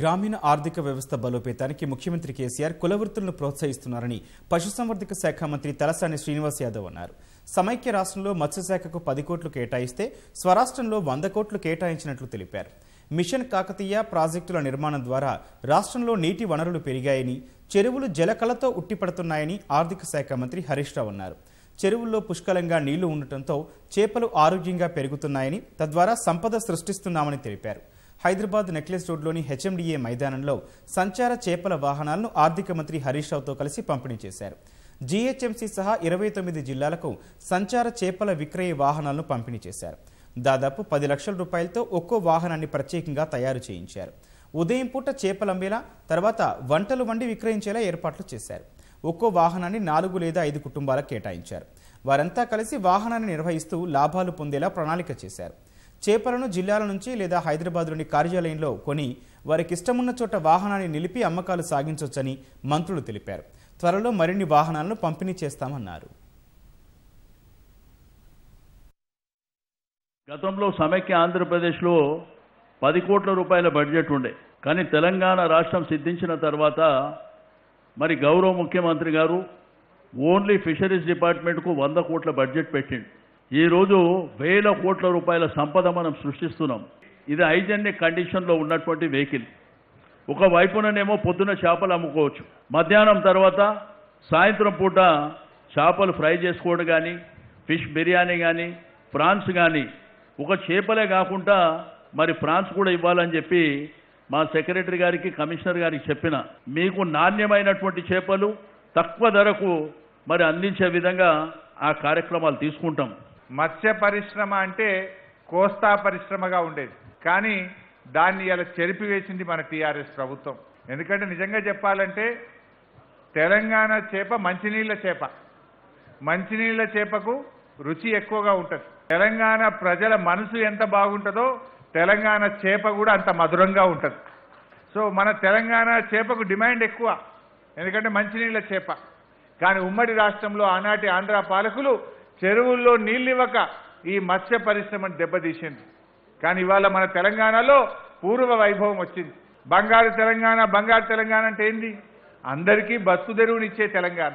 గ్రామీణ ఆర్థిక వ్యవస్థ బలోపేతానికి ముఖ్యమంత్రి కేసీఆర్ కుల వృత్తులను ప్రోత్సహిస్తున్నారని పశుసంవర్ధక శాఖ మంత్రి తలసాని శ్రీనివాస్ యాదవ్ అన్నారు సమైక్య రాష్ట్రంలో మత్స్యశాఖకు పది కోట్లు కేటాయిస్తే స్వరాష్ట్రంలో వంద కోట్లు కేటాయించినట్లు తెలిపారు మిషన్ కాకతీయ ప్రాజెక్టుల నిర్మాణం ద్వారా రాష్ట్రంలో నీటి వనరులు పెరిగాయని చెరువులు జలకళతో ఉట్టిపడుతున్నాయని ఆర్థిక శాఖ మంత్రి హరీష్ రావు అన్నారు చెరువుల్లో పుష్కలంగా నీళ్లు ఉండటంతో చేపలు ఆరోగ్యంగా పెరుగుతున్నాయని తద్వారా సంపద సృష్టిస్తున్నామని తెలిపారు హైదరాబాద్ నెక్లెస్ రోడ్లోని హెచ్ఎండిఏ మైదానంలో సంచార చేపల వాహనాలను ఆర్థిక మంత్రి హరీష్ రావుతో కలిసి పంపిణీ చేశారు జీహెచ్ఎంసీ సహా ఇరవై తొమ్మిది జిల్లాలకు సంచార చేపల విక్రయ వాహనాలను పంపిణీ చేశారు దాదాపు పది లక్షల రూపాయలతో ఒక్కో వాహనాన్ని ప్రత్యేకంగా తయారు చేయించారు ఉదయం పూట చేపలంబేలా తర్వాత వంటలు వండి విక్రయించేలా ఏర్పాట్లు చేశారు ఒక్కో వాహనాన్ని నాలుగు లేదా ఐదు కుటుంబాలకు కేటాయించారు వారంతా కలిసి వాహనాన్ని నిర్వహిస్తూ లాభాలు పొందేలా ప్రణాళిక చేశారు చేపలను జిల్లాల నుంచి లేదా హైదరాబాద్లోని కార్యాలయంలో కొని వారికి ఇష్టమున్న చోట వాహనాన్ని నిలిపి అమ్మకాలు సాగించవచ్చని మంత్రులు తెలిపారు త్వరలో మరిన్ని వాహనాలను పంపిణీ చేస్తామన్నారు గతంలో సమైక్య ఆంధ్రప్రదేశ్లో పది కోట్ల రూపాయల బడ్జెట్ ఉండే కానీ తెలంగాణ రాష్ట్రం సిద్ధించిన తర్వాత మరి గౌరవ ముఖ్యమంత్రి గారు ఓన్లీ ఫిషరీస్ డిపార్ట్మెంట్కు వంద కోట్ల బడ్జెట్ పెట్టిండు ఈరోజు వేల కోట్ల రూపాయల సంపద మనం సృష్టిస్తున్నాం ఇది ఐజెన్నిక్ కండిషన్లో ఉన్నటువంటి వెహికల్ ఒక వైపుననేమో పొద్దున చేపలు అమ్ముకోవచ్చు మధ్యాహ్నం తర్వాత సాయంత్రం పూట చేపలు ఫ్రై చేసుకోవడం కానీ ఫిష్ బిర్యానీ కానీ ప్రాన్స్ కానీ ఒక చేపలే కాకుండా మరి ఫ్రాన్స్ కూడా ఇవ్వాలని చెప్పి మా సెక్రటరీ గారికి కమిషనర్ గారికి చెప్పిన మీకు నాణ్యమైనటువంటి చేపలు తక్కువ ధరకు మరి అందించే విధంగా ఆ కార్యక్రమాలు తీసుకుంటాం మత్స్య పరిశ్రమ అంటే కోస్తా పరిశ్రమగా ఉండేది కానీ దాన్ని ఇలా చెరిపివేసింది మన టీఆర్ఎస్ ప్రభుత్వం ఎందుకంటే నిజంగా చెప్పాలంటే తెలంగాణ చేప మంచినీళ్ళ చేప మంచినీళ్ళ చేపకు రుచి ఎక్కువగా ఉంటుంది తెలంగాణ ప్రజల మనసు ఎంత బాగుంటుందో తెలంగాణ చేప కూడా అంత మధురంగా ఉంటుంది సో మన తెలంగాణ చేపకు డిమాండ్ ఎక్కువ ఎందుకంటే మంచినీళ్ళ చేప కానీ ఉమ్మడి రాష్ట్రంలో ఆనాటి ఆంధ్ర పాలకులు చెరువుల్లో నీళ్ళివ్వక ఈ మత్స్య పరిశ్రమను దెబ్బతీసింది కానీ ఇవాళ మన తెలంగాణలో పూర్వ వైభవం వచ్చింది బంగారు తెలంగాణ బంగారు తెలంగాణ అంటే ఏంది అందరికీ బతుకు తెరువునిచ్చే తెలంగాణ